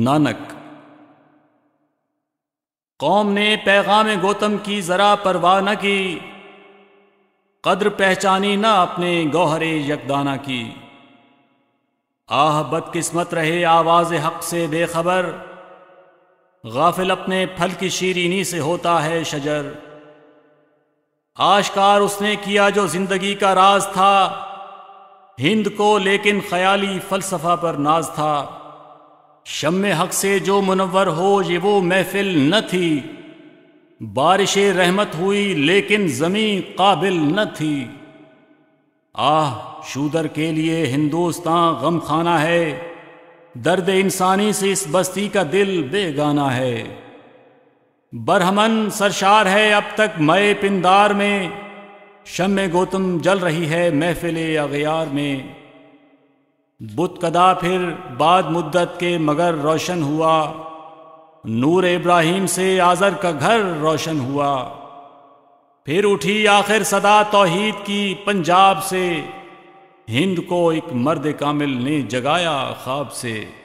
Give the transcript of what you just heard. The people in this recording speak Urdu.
نانک قوم نے پیغام گوتم کی ذرا پرواہ نہ کی قدر پہچانی نہ اپنے گوہرے یکدانہ کی آہ بد قسمت رہے آواز حق سے بے خبر غافل اپنے پھل کی شیرینی سے ہوتا ہے شجر آشکار اس نے کیا جو زندگی کا راز تھا ہند کو لیکن خیالی فلسفہ پر ناز تھا شم حق سے جو منور ہو یہ وہ محفل نہ تھی بارش رحمت ہوئی لیکن زمیں قابل نہ تھی آہ شودر کے لیے ہندوستان غم خانہ ہے درد انسانی سے اس بستی کا دل بے گانا ہے برہمن سرشار ہے اب تک مئے پندار میں شم گوتم جل رہی ہے محفل اغیار میں بت کدا پھر بعد مدت کے مگر روشن ہوا نور ابراہیم سے آزر کا گھر روشن ہوا پھر اٹھی آخر صدا توحید کی پنجاب سے ہند کو ایک مرد کامل نے جگایا خواب سے